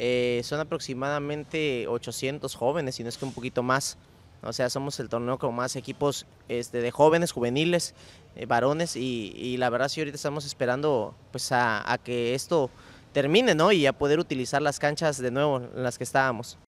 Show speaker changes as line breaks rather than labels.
Eh, son aproximadamente 800 jóvenes, si no es que un poquito más. O sea, somos el torneo con más equipos este, de jóvenes, juveniles, eh, varones y, la verdad sí ahorita estamos esperando pues a, que esto termine, ¿no? Y a poder utilizar las canchas de nuevo en las que estábamos.